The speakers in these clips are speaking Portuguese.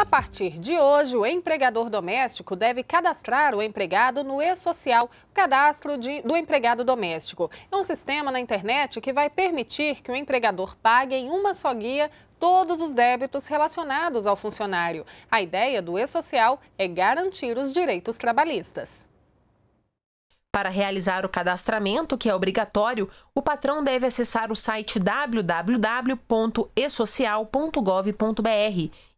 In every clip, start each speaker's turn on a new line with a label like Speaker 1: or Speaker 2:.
Speaker 1: A partir de hoje, o empregador doméstico deve cadastrar o empregado no e-social, cadastro de, do empregado doméstico. É um sistema na internet que vai permitir que o empregador pague em uma só guia todos os débitos relacionados ao funcionário. A ideia do e-social é garantir os direitos trabalhistas.
Speaker 2: Para realizar o cadastramento, que é obrigatório, o patrão deve acessar o site www.esocial.gov.br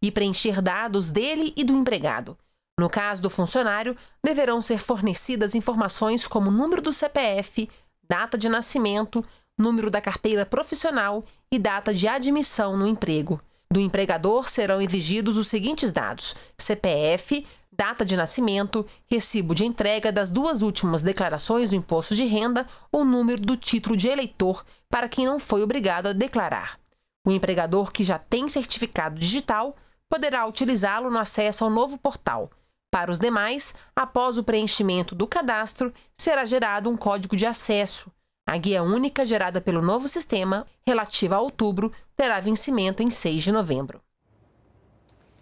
Speaker 2: e preencher dados dele e do empregado. No caso do funcionário, deverão ser fornecidas informações como número do CPF, data de nascimento, número da carteira profissional e data de admissão no emprego. Do empregador serão exigidos os seguintes dados: CPF, data de nascimento, recibo de entrega das duas últimas declarações do imposto de renda ou número do título de eleitor para quem não foi obrigado a declarar. O empregador que já tem certificado digital poderá utilizá-lo no acesso ao novo portal. Para os demais, após o preenchimento do cadastro, será gerado um código de acesso. A guia única gerada pelo novo sistema, relativa a outubro, terá vencimento em 6 de novembro.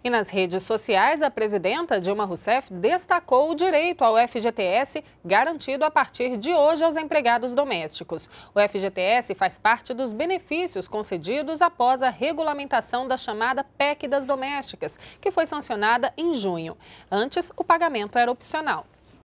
Speaker 1: E nas redes sociais, a presidenta Dilma Rousseff destacou o direito ao FGTS garantido a partir de hoje aos empregados domésticos. O FGTS faz parte dos benefícios concedidos após a regulamentação da chamada PEC das domésticas, que foi sancionada em junho. Antes, o pagamento era opcional.